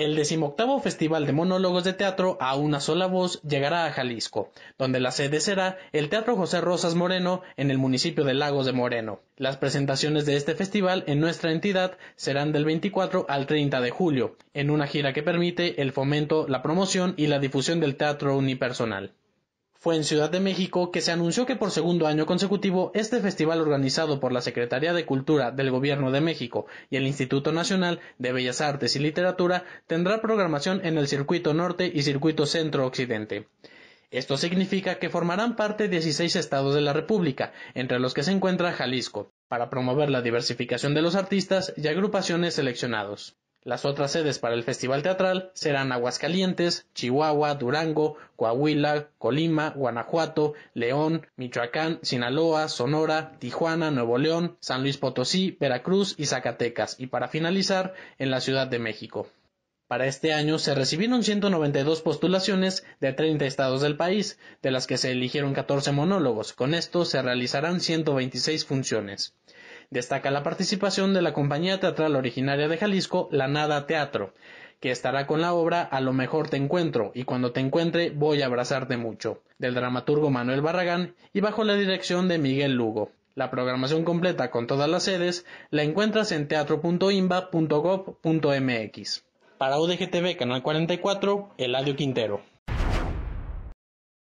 El decimoctavo Festival de Monólogos de Teatro a una sola voz llegará a Jalisco, donde la sede será el Teatro José Rosas Moreno en el municipio de Lagos de Moreno. Las presentaciones de este festival en nuestra entidad serán del 24 al 30 de julio, en una gira que permite el fomento, la promoción y la difusión del teatro unipersonal. Fue en Ciudad de México que se anunció que por segundo año consecutivo este festival organizado por la Secretaría de Cultura del Gobierno de México y el Instituto Nacional de Bellas Artes y Literatura tendrá programación en el Circuito Norte y Circuito Centro Occidente. Esto significa que formarán parte 16 estados de la República, entre los que se encuentra Jalisco, para promover la diversificación de los artistas y agrupaciones seleccionados. Las otras sedes para el Festival Teatral serán Aguascalientes, Chihuahua, Durango, Coahuila, Colima, Guanajuato, León, Michoacán, Sinaloa, Sonora, Tijuana, Nuevo León, San Luis Potosí, Veracruz y Zacatecas, y para finalizar, en la Ciudad de México. Para este año se recibieron 192 postulaciones de 30 estados del país, de las que se eligieron 14 monólogos. Con esto se realizarán 126 funciones. Destaca la participación de la compañía teatral originaria de Jalisco, La Nada Teatro, que estará con la obra A lo mejor te encuentro y cuando te encuentre voy a abrazarte mucho, del dramaturgo Manuel Barragán y bajo la dirección de Miguel Lugo. La programación completa con todas las sedes la encuentras en teatro.imba.gov.mx. Para UDGTV Canal 44, Eladio Quintero.